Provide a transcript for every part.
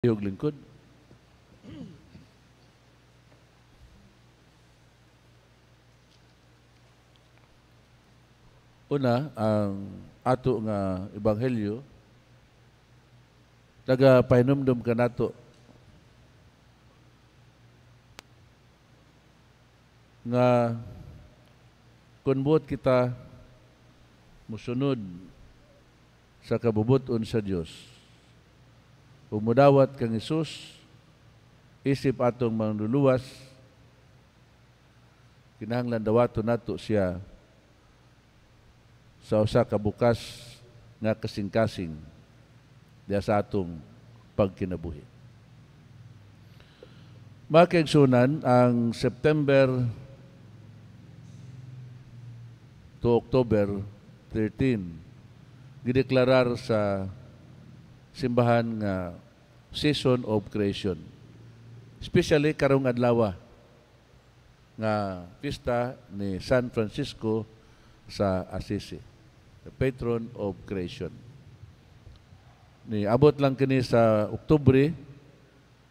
Tiyog lingkod. Una, ang ato nga ebanghelyo, taga painumdum ka nato nga kunbot kita musunod sa kabubuton sa Dios Pumudawat kang Isus, isip atong manluluwas, kinahanglan dawato nato siya sa usa ka bukas nga kasing-kasing diya sa atong pagkinabuhi. Makigsunan ang September to October 13 gideklarar sa simbahan nga season of creation. Especially karong adlaw nga pista ni San Francisco sa Assisi, the patron of creation. Ni abot lang kini sa Oktubre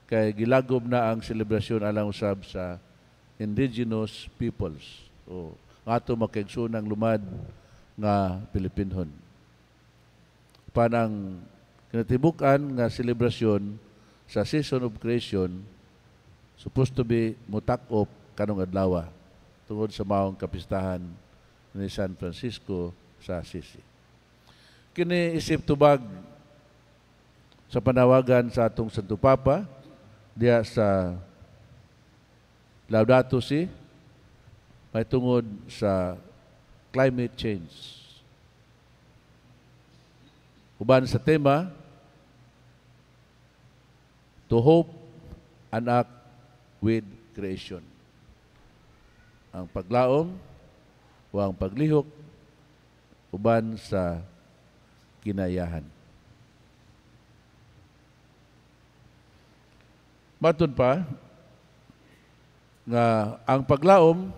kay gilagob na ang selebrasyon alang usab sa indigenous peoples. O ato makigsunang lumad nga Pilipinhon. Panang kinatibukan nga celebration sa season of creation supposed to be mutak kanong adlaw tungod sa maong kapistahan ni San Francisco sa Assisi. Kini isip tubag sa panawagan sa atong Santo Papa diya sa Laudato Si may tungod sa climate change. Uban sa tema, to hope and act with creation. Ang paglaom o ang paglihok uban sa kinayahan. Matod pa nga ang paglaom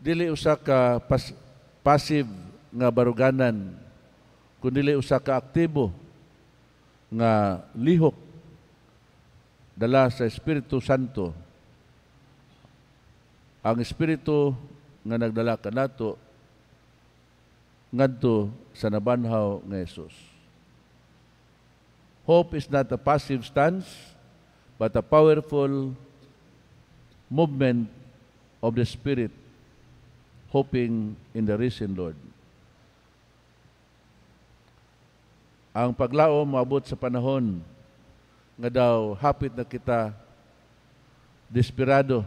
dili usa ka pas- passive nga baruganan kundili usa ka aktibo nga lihok dala sa Espiritu Santo. Ang Espiritu nga nagdala kanato ngadto sa nabanhaw nga Hesus. Hope is not a passive stance but a powerful movement of the Spirit hoping in the risen Lord. Ang paglao moabot sa panahon nga daw hapit na kita desperado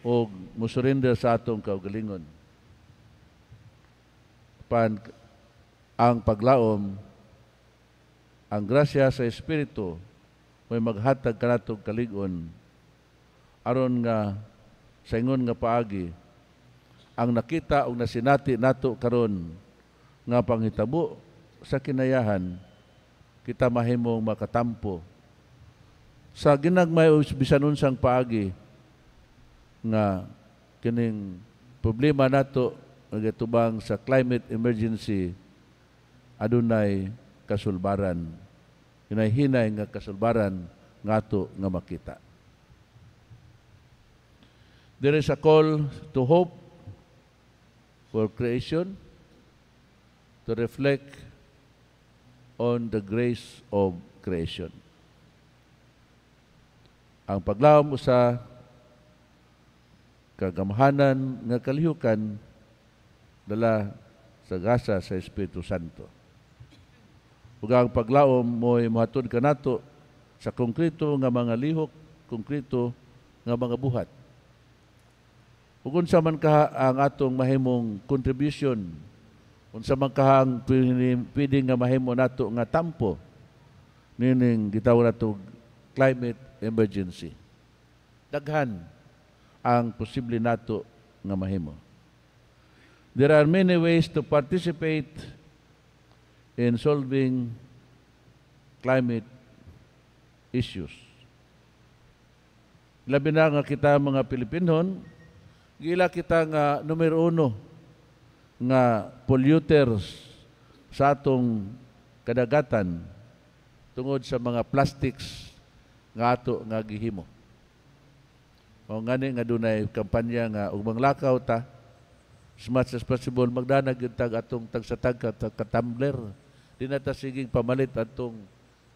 o musurrender sa atong kaugalingon. Pan ang paglaom ang grasya sa Espiritu may maghatag kanatog kaligon aron nga sa ingon nga paagi ang nakita o nasinati nato karon nga panghitabo sa kinayahan, kita mahimong makatampo. Sa ginagmay o bisanon sang paagi nga kining problema nato nagatubang sa climate emergency adunay kasulbaran. Hinay-hinay nga kasulbaran nga ngato nga makita. There is a call to hope for creation, to reflect on the grace of creation. Ang paglaom mo sa kagamhanan nga kalihukan dala sa gasa sa Espiritu Santo. Ug ang paglaom mo'y mahatod ka nato sa konkreto nga mga lihok, konkreto nga mga buhat. Ug sa man ka ang atong mahimong contribution unsa man kahang pwede nga mahimo nato nga tampo nining gitawag nato climate emergency daghan ang posible nato nga mahimo there are many ways to participate in solving climate issues labi na nga kita mga Pilipinon gila kita nga numero uno nga polluters sa atong kadagatan tungod sa mga plastics nga ato nga gihimo. O ni nga dunay kampanya nga ug lakaw ta as much as possible magdanag yung tag atong tagsatag katumbler. Di na ta sigig pamalit atong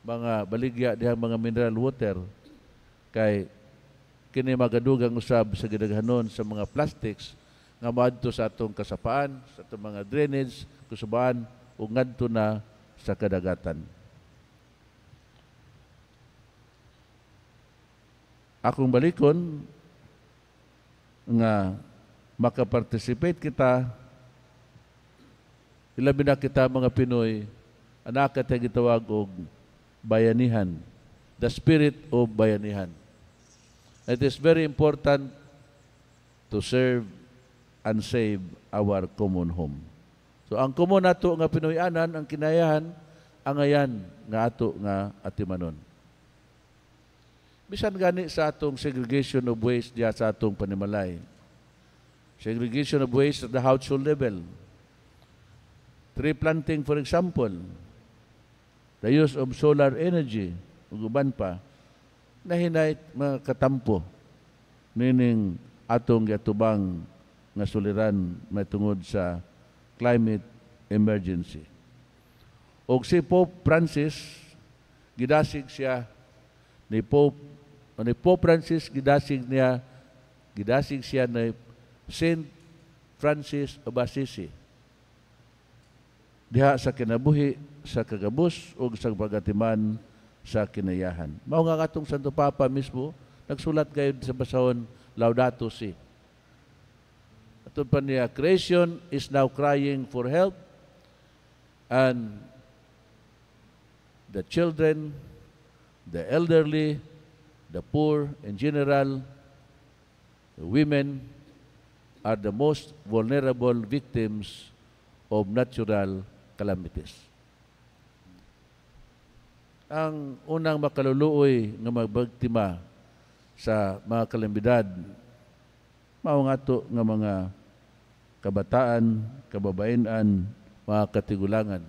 mga baligya dihang mga mineral water kay kini magadugang usab sa gidaghanon sa mga plastics nga maadto sa atong kasapaan, sa atong mga drainage, kusubaan, o ngadto na sa kadagatan. Akong balikon nga makaparticipate kita ilabi na kita mga Pinoy anak at gitawag og bayanihan the spirit of bayanihan it is very important to serve and save our common home. So ang common nato nga Pinoyanan, ang kinayahan, ang ayan nga ato nga atimanon. Bisan gani sa atong segregation of waste diya sa atong panimalay. Segregation of waste at the household level. Tree planting, for example, the use of solar energy, ug uban pa, nahinay mga katampo nining atong yatubang nga suliran matungod sa climate emergency. Og si Pope Francis gidasig siya ni Pope ni Pope Francis gidasig niya gidasig siya ni Saint Francis of Assisi diha sa kinabuhi sa kagabus o sa pagatiman sa kinayahan. Mao nga katong Santo Papa mismo nagsulat gayud sa basahon Laudato Si. Ito pa niya, creation is now crying for help and the children, the elderly, the poor in general, the women are the most vulnerable victims of natural calamities. Ang unang makaluluoy nga magbagtima sa mga kalamidad mao nga to nga mga kabataan, kababainan, mga katigulangan.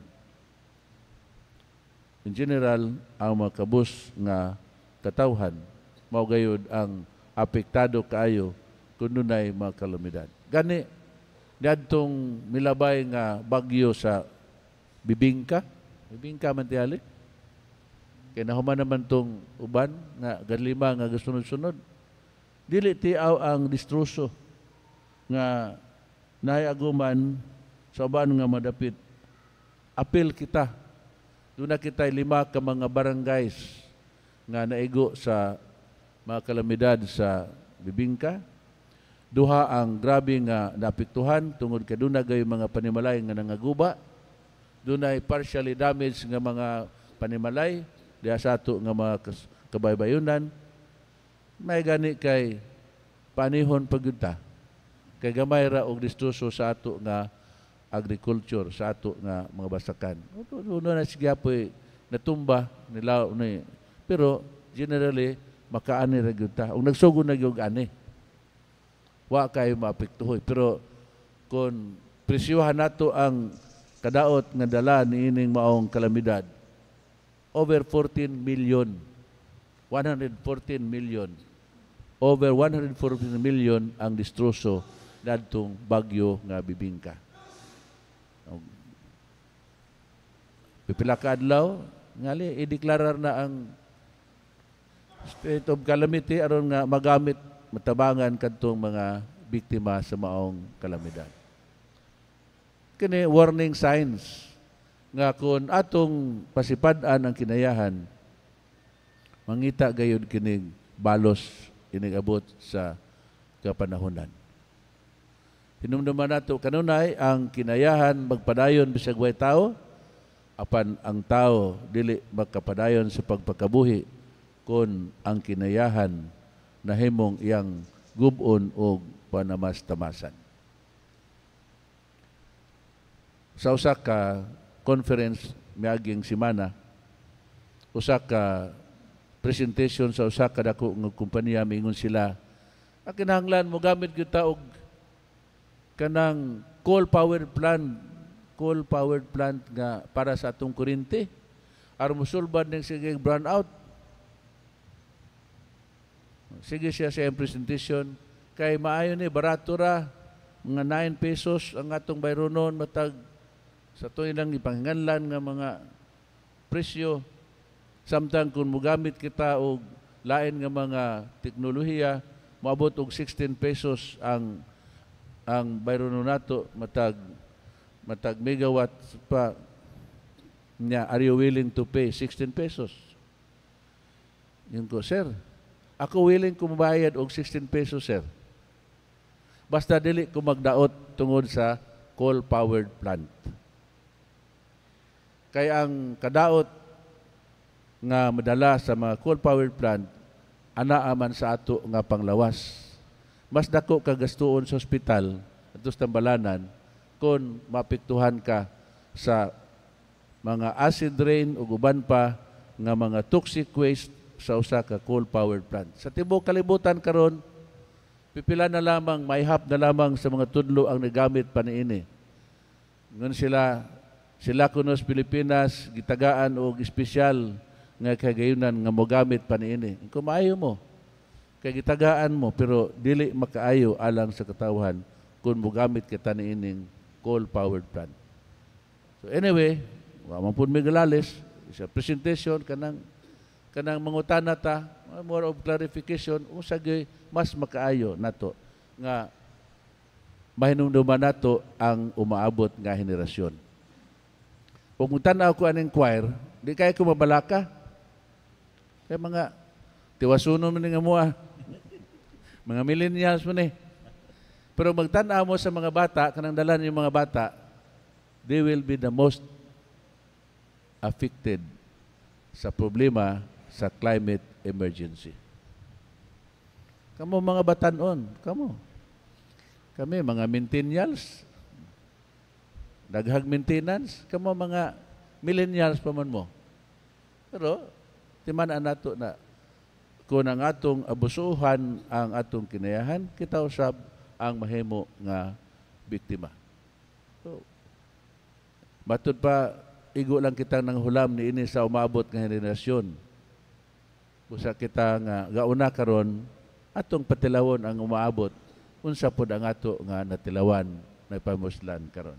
In general, ang mga kabus nga katawhan, mao gayud ang apektado kaayo kun dunay mga kalamidad. Gani dadtong milabay nga bagyo sa Bibingka, Bibingka man tiyali. Kay nahuman naman tong uban nga gadlima nga gasunod-sunod. Dili tiaw ang distruso nga nahiaguman sa uban nga madapit. Apil kita. Doon na kita lima ka mga barangays nga naigo sa mga kalamidad sa Bibingka. Duha ang grabe nga napiktuhan tungod kay doon na mga panimalay nga nangaguba. Doon ay partially damaged nga mga panimalay diha sa ato nga mga kabaybayunan. May gani kay panihon pagyunta kay gamay ra og distuso sa ato nga agriculture sa ato nga mga basakan. Uno na sige apoy natumba nila ni pero generally makaani ra gyud ta. Ug nagsugod na gyud ani. Wa kayo maapektuhoy pero kon presyuhan nato ang kadaot nga dala niining maong kalamidad over 14 million 114 million over 114 million ang distruso ngadtong bagyo nga bibingka. Pipila ka adlaw, ngali ideklarar na ang state of calamity aron nga magamit matabangan kadtong mga biktima sa maong kalamidad. Kini warning signs nga kun atong pasipad-an ang kinayahan, mangita gayud kining balos inigabot sa kapanahonan. Hinumduman nato kanunay ang kinayahan magpadayon bisag way tao apan ang tao dili magkapadayon sa pagpakabuhi kon ang kinayahan na himong iyang gubon o panamastamasan. Sa usa ka conference miaging simana, usa ka presentation sa usa ka dako nga kumpanya mingon sila, ang mo gamit gyud og kanang coal power plant coal power plant nga para sa atong kuryente aron mosulbad ning sige burn out sige siya sa presentation kay maayo ni barato ra mga 9 pesos ang atong bayronon matag sa to ilang ipanganlan nga mga presyo samtang kung mugamit kita og lain nga mga teknolohiya moabot og 16 pesos ang ang bayrono nato matag matag megawatts pa niya, are you willing to pay 16 pesos? Yun ko, sir, ako willing kumabayad og 16 pesos, sir. Basta dili ko magdaot tungod sa coal-powered plant. kay ang kadaot nga madala sa mga coal-powered plant, ana aman sa ato nga panglawas mas dako ka gastuon sa ospital at tambalanan kung mapiktuhan ka sa mga acid drain o guban pa nga mga toxic waste sa usa ka coal power plant. Sa tibok kalibutan karon pipila na lamang, may hap na lamang sa mga tudlo ang nagamit pa niini. Ngun sila sila kunos Pilipinas gitagaan og espesyal nga kagayunan nga mogamit pa niini. Kung maayo mo, Kay gitagaan mo pero dili makaayo alang sa katawhan kung mogamit kita niining coal-powered plant. So anyway, wa man pud migalales sa presentation kanang kanang mangutana ta ah, more of clarification unsa gyud mas makaayo nato nga mahinumduman nato ang umaabot nga henerasyon. Kung ako an inquire, di ko kumabalaka. kay mga tiwasuno mo nga mua, mga millennials mo eh. Pero magtanaw mo sa mga bata, kanang dalan yung mga bata, they will be the most affected sa problema sa climate emergency. Kamo mga batanon, kamo. Kami mga millennials, daghag maintenance, kamo mga millennials pa man mo. Pero timanaan nato na kung ang atong abusuhan ang atong kinayahan, kita usab ang mahimo nga biktima. So, matud pa, igo lang kita ng hulam ni ini sa umabot nga henerasyon. Busa kita nga gauna karon atong patilawon ang umaabot unsa pud ang ato nga natilawan na pamuslan karon.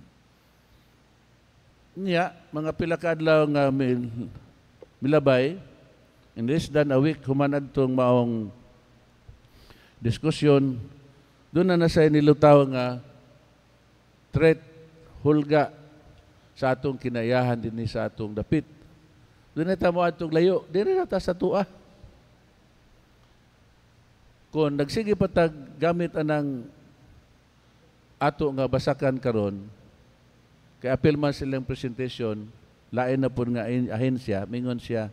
Niya, mga pila ka adlaw nga mil, milabay, in less than a week, humanad tong maong diskusyon, doon na nasa nilutaw nga threat, hulga sa atong kinayahan din sa atong dapit. Doon na tamo atong layo, di na ta sa tua. Kung nagsige patag gamit anang ato nga basakan karon kay apil man silang presentation lain na pud nga ahensya mingon siya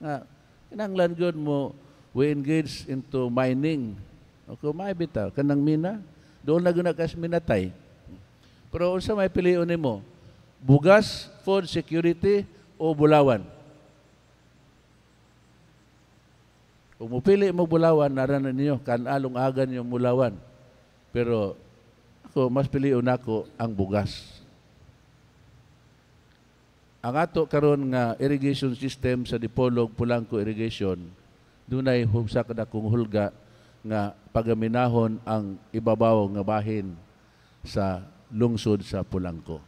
nga Kinanglan gud mo, we engage into mining. Okay, kumay bitaw, kanang mina, doon na guna kas minatay. Pero unsa may piliyon nimo? Bugas, food security, o bulawan? Kung mupili mo bulawan, naran ninyo, kanalong agan yung bulawan. Pero ako, mas piliyon ako ang bugas. Ang ato karon nga irrigation system sa Dipolog Pulanco Irrigation dunay hubsa kada kung hulga nga pagaminahon ang ibabaw nga bahin sa lungsod sa Pulanco.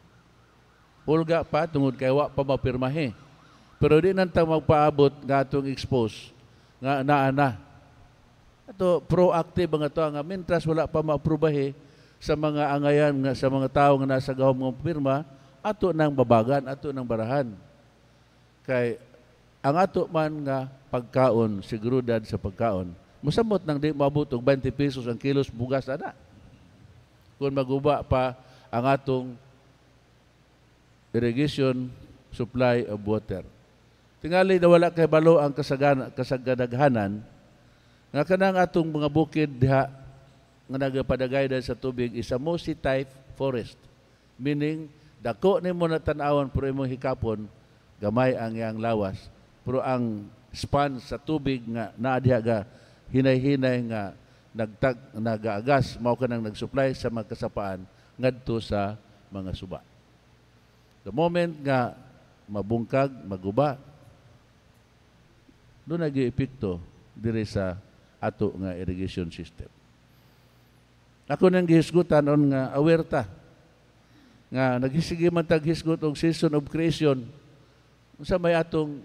Hulga pa tungod kay wa pa mapirmahe. Pero di nanta magpaabot nga atong expose nga naa na. Ato proactive nga ato nga mintras wala pa maaprubahe sa mga angayan nga sa mga tawo nga nasa gahom ng pirma, ato ng babagan, ato ng barahan. Kay ang ato man nga pagkaon, siguridad sa pagkaon, musamot nang di mabutog 20 pesos ang kilos bugas na Kung maguba pa ang atong irrigation supply of water. Tingali na wala kay balo ang kasagana, kasagadaghanan nga kanang atong mga bukid diha nga nagapadagay sa tubig is a mossi type forest meaning Dako ni mo natanawan pero imong hikapon, gamay ang iyang lawas. Pero ang span sa tubig nga naadya ga hinay-hinay nga nagtag nagaagas mao kanang nagsupply sa magkasapaan ngadto sa mga suba. The moment nga mabungkag, maguba, doon nag epekto dire sa ato nga irrigation system. Ako nang gihisgutan on nga aware ta nga nagisige man tag hisgot og season of creation unsa may atong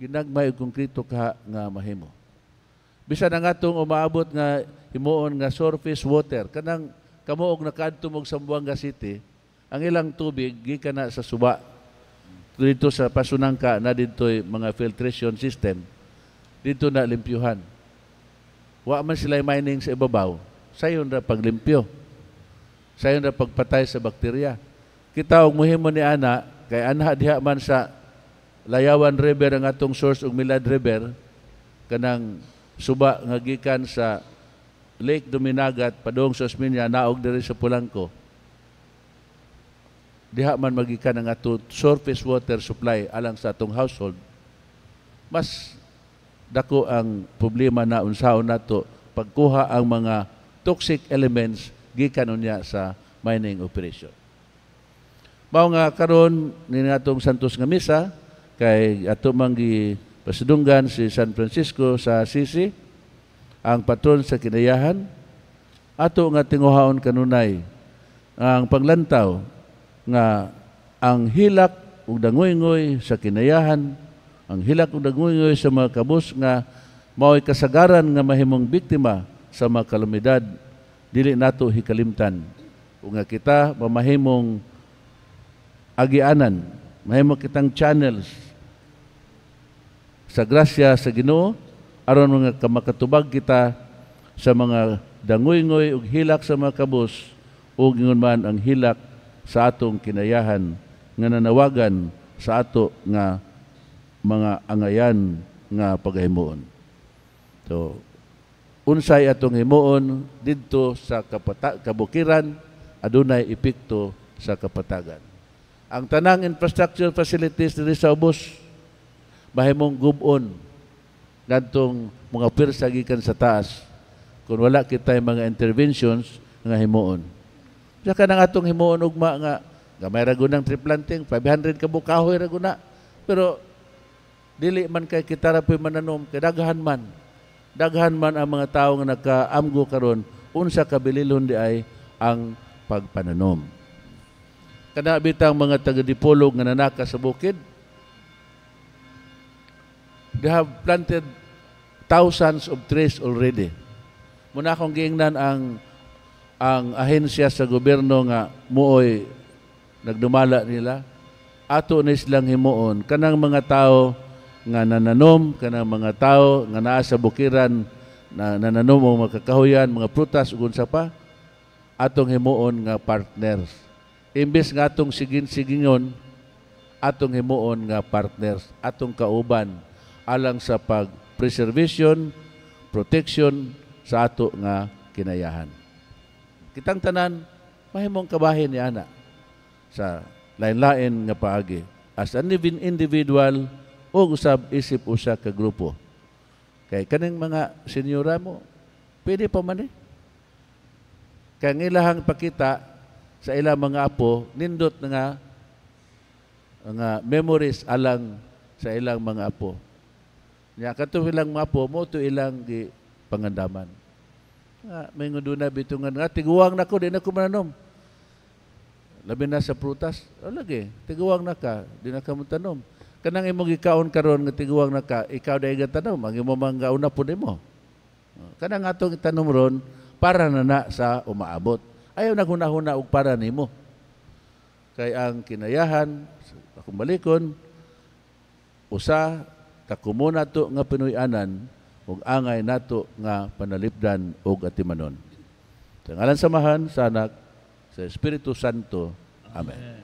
ginagmay og konkreto ka nga mahimo bisan nga atong umaabot nga himuon nga surface water kanang kamuog nakadtom og Zamboanga City ang ilang tubig gikan na sa suba dito sa pasunangka na ditoy mga filtration system dito na limpyuhan wa man sila mining sa ibabaw sayon ra paglimpyo sayon ra pagpatay sa bakterya kita og muhimo ni ana kay anha diha man sa Layawan River ang atong source og Milad River kanang suba nga gikan sa Lake Duminagat padung sa Osminia naog diri sa Pulangko diha man magikan ang atong surface water supply alang sa atong household mas dako ang problema na unsaon nato pagkuha ang mga toxic elements gikan unya sa mining operation Mao nga karon ni atong Santos nga misa kay ato manggi pasidunggan si San Francisco sa Assisi ang patron sa kinayahan ato nga tinguhaon kanunay ang panglantaw nga ang hilak ug dangoy-ngoy sa kinayahan ang hilak ug dangoy-ngoy sa mga kabus nga mao'y kasagaran nga mahimong biktima sa mga kalamidad dili nato hikalimtan ug nga kita mamahimong agianan. May kitang channels sa grasya sa Ginoo aron mga kamakatubag kita sa mga dangoy-ngoy ug hilak sa mga kabus ug ingon man ang hilak sa atong kinayahan nga nanawagan sa ato nga mga angayan nga paghimuon. So unsay atong himuon didto sa kapata, kabukiran adunay epekto sa kapatagan. Ang tanang infrastructure facilities diri sa ubos mahimong gubon ngadtong mga pirsa gikan sa taas kung wala kitay mga interventions nga himuon. Sa kanang atong himuon ugma nga gamay ra gunang tree planting 500 ka bukahoy ra guna pero dili man kay kita ra mananom kay daghan man daghan man ang mga tawo nga nakaamgo karon unsa kabililhon di ay ang pagpananom kanabit ang mga taga-dipolog nga nanaka sa bukid. They have planted thousands of trees already. Muna akong giingnan ang ang ahensya sa gobyerno nga muoy nagdumala nila ato na silang himuon kanang mga tao nga nananom kanang mga tao nga naa sa bukiran na nananom og makakahuyan mga prutas ug unsa pa atong himuon nga partners Imbes nga atong sigin-sigingon, atong himuon nga partners, atong kauban alang sa pag-preservation, protection sa ato nga kinayahan. Kitang tanan, mahimong kabahin ni ana sa lain-lain nga paagi as an even individual o usab isip usa ka grupo. Kay kaning mga senyora mo, pwede pa man eh. Kang ilahang pakita sa ilang mga apo, nindot na nga nga memories alang sa ilang mga apo. Nya kato ilang mga apo mo to ilang gi pangandaman. Nga, may nguduna bitungan nga tiguwang nako di nako mananom. Labi na sa prutas, o lagi, tiguwang na ka, di na ka mo tanom. Kanang imong ikaon karon nga tiguwang na ka, ikaw dai tanom, ang imong mga una po mo. Kanang atong itanom ron para na na sa umaabot. Ayaw naghunahuna og para nimo. Kay ang kinayahan, akong balikon, usa, takumo nato nga pinuyanan, ug angay nato nga panalipdan og atimanon. Sa ngalan samahan, sa anak, sa Espiritu Santo. Amen. Amen.